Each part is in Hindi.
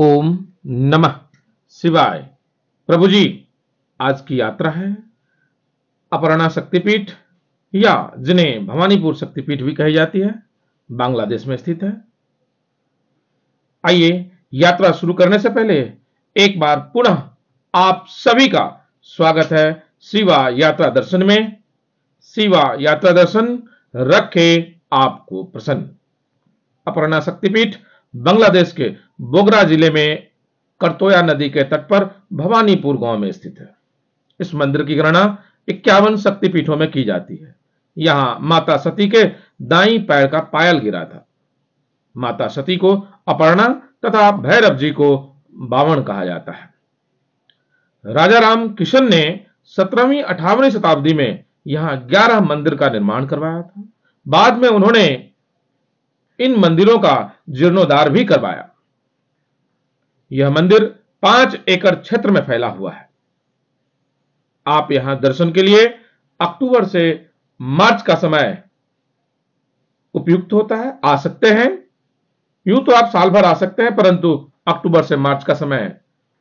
ओम नमः शिवाय प्रभु जी आज की यात्रा है अपर्णा शक्तिपीठ या जिन्हें भवानीपुर शक्तिपीठ भी कही जाती है बांग्लादेश में स्थित है आइए यात्रा शुरू करने से पहले एक बार पुनः आप सभी का स्वागत है शिवा यात्रा दर्शन में शिवा यात्रा दर्शन रखे आपको प्रसन्न अपर्णा शक्तिपीठ बांग्लादेश के बोगरा जिले में करतोया नदी के तट पर भवानीपुर गांव में स्थित है इस मंदिर की गणना इक्यावन शक्तिपीठों में की जाती है यहां माता सती के दाई पैर का पायल गिरा था माता सती को अपर्णा तथा भैरव जी को बावन कहा जाता है राजा राम किशन ने सत्रहवीं अठावी शताब्दी में यहां ग्यारह मंदिर का निर्माण करवाया था बाद में उन्होंने इन मंदिरों का जीर्णोद्वार भी करवाया यह मंदिर पांच एकड़ क्षेत्र में फैला हुआ है आप यहां दर्शन के लिए अक्टूबर से मार्च का समय उपयुक्त होता है आ सकते हैं यूं तो आप साल भर आ सकते हैं परंतु अक्टूबर से मार्च का समय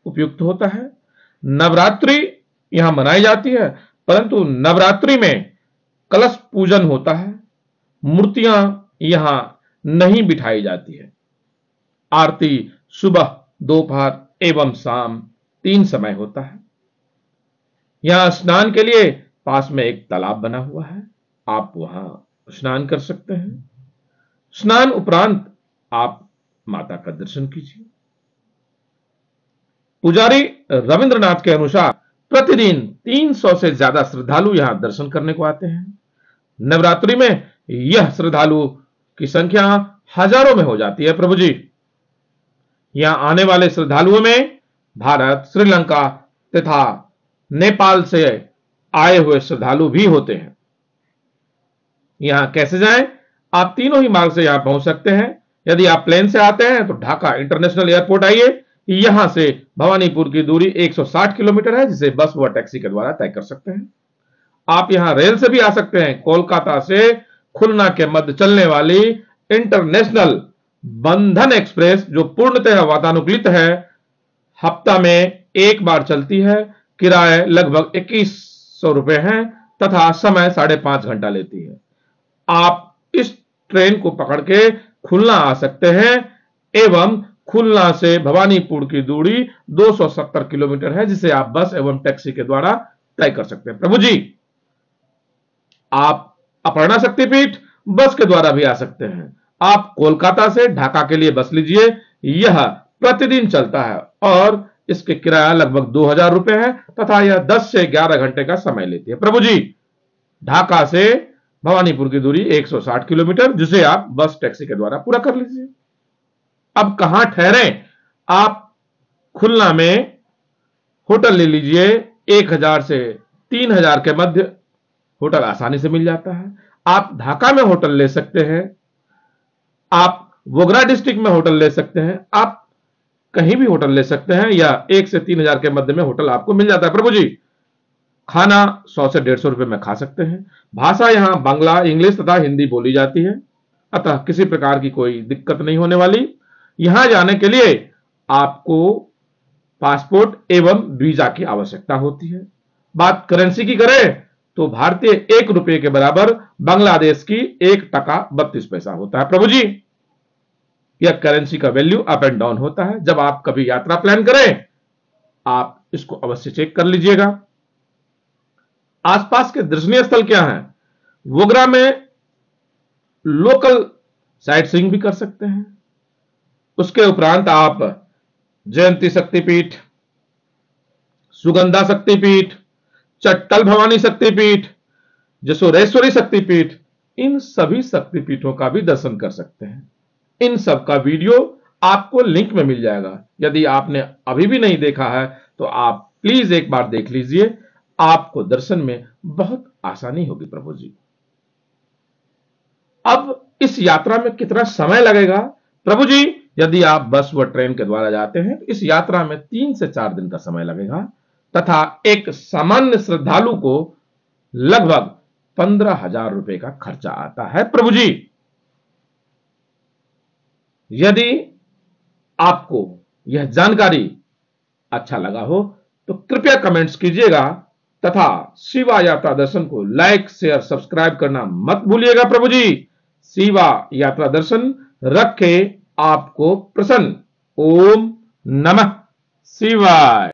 उपयुक्त होता है नवरात्रि यहां मनाई जाती है परंतु नवरात्रि में कलश पूजन होता है मूर्तियां यहां नहीं बिठाई जाती है आरती सुबह दोपहर एवं शाम तीन समय होता है यहां स्नान के लिए पास में एक तालाब बना हुआ है आप वहां स्नान कर सकते हैं स्नान उपरांत आप माता का दर्शन कीजिए पुजारी रविंद्रनाथ के अनुसार प्रतिदिन 300 से ज्यादा श्रद्धालु यहां दर्शन करने को आते हैं नवरात्रि में यह श्रद्धालु की संख्या हजारों में हो जाती है प्रभु जी यहां आने वाले श्रद्धालुओं में भारत श्रीलंका तथा नेपाल से आए हुए श्रद्धालु भी होते हैं यहां कैसे जाएं? आप तीनों ही मार्ग से यहां पहुंच सकते हैं यदि आप प्लेन से आते हैं तो ढाका इंटरनेशनल एयरपोर्ट आइए यहां से भवानीपुर की दूरी 160 किलोमीटर है जिसे बस व टैक्सी के द्वारा तय कर सकते हैं आप यहां रेल से भी आ सकते हैं कोलकाता से खुलना के मध्य चलने वाली इंटरनेशनल बंधन एक्सप्रेस जो पूर्णतः वातानुकूलित है हफ्ता में एक बार चलती है किराए लगभग इक्कीस सौ रुपए है तथा समय साढ़े पांच घंटा लेती है आप इस ट्रेन को पकड़ के खुलना आ सकते हैं एवं खुलना से भवानीपुर की दूरी 270 किलोमीटर है जिसे आप बस एवं टैक्सी के द्वारा तय कर सकते हैं प्रभु जी आप अपर्णा शक्तिपीठ बस के द्वारा भी आ सकते हैं आप कोलकाता से ढाका के लिए बस लीजिए यह प्रतिदिन चलता है और इसके किराया लगभग दो हजार रुपए है तथा यह 10 से 11 घंटे का समय लेती है प्रभु जी ढाका से भवानीपुर की दूरी 160 किलोमीटर जिसे आप बस टैक्सी के द्वारा पूरा कर लीजिए अब कहां ठहरे आप खुलना में होटल ले लीजिए 1000 से 3000 के मध्य होटल आसानी से मिल जाता है आप ढाका में होटल ले सकते हैं आप वोगरा डिस्ट्रिक्ट में होटल ले सकते हैं आप कहीं भी होटल ले सकते हैं या एक से तीन हजार के मध्य में होटल आपको मिल जाता है प्रभु जी खाना सौ से डेढ़ सौ रुपए में खा सकते हैं भाषा यहां बांग्ला इंग्लिश तथा हिंदी बोली जाती है अतः किसी प्रकार की कोई दिक्कत नहीं होने वाली यहां जाने के लिए आपको पासपोर्ट एवं वीजा की आवश्यकता होती है बात करेंसी की करें तो भारतीय एक रुपए के बराबर बांग्लादेश की एक टका बत्तीस पैसा होता है प्रभु जी यह करेंसी का वैल्यू अप एंड डाउन होता है जब आप कभी यात्रा प्लान करें आप इसको अवश्य चेक कर लीजिएगा आसपास के दर्शनीय स्थल क्या है वोग्रा में लोकल साइट सीइंग भी कर सकते हैं उसके उपरांत आप जयंती शक्तिपीठ सुगंधा शक्तिपीठ चट्टल भवानी शक्तिपीठ जसोरेश्वरी शक्तिपीठ इन सभी शक्तिपीठों का भी दर्शन कर सकते हैं इन सब का वीडियो आपको लिंक में मिल जाएगा यदि आपने अभी भी नहीं देखा है तो आप प्लीज एक बार देख लीजिए आपको दर्शन में बहुत आसानी होगी प्रभु जी अब इस यात्रा में कितना समय लगेगा प्रभु जी यदि आप बस व ट्रेन के द्वारा जाते हैं तो इस यात्रा में तीन से चार दिन का समय लगेगा तथा एक सामान्य श्रद्धालु को लगभग पंद्रह हजार रुपए का खर्चा आता है प्रभु जी यदि आपको यह जानकारी अच्छा लगा हो तो कृपया कमेंट्स कीजिएगा तथा शिवा यात्रा दर्शन को लाइक शेयर सब्सक्राइब करना मत भूलिएगा प्रभु जी शिवा यात्रा दर्शन रखे आपको प्रसन्न ओम नमः शिवाय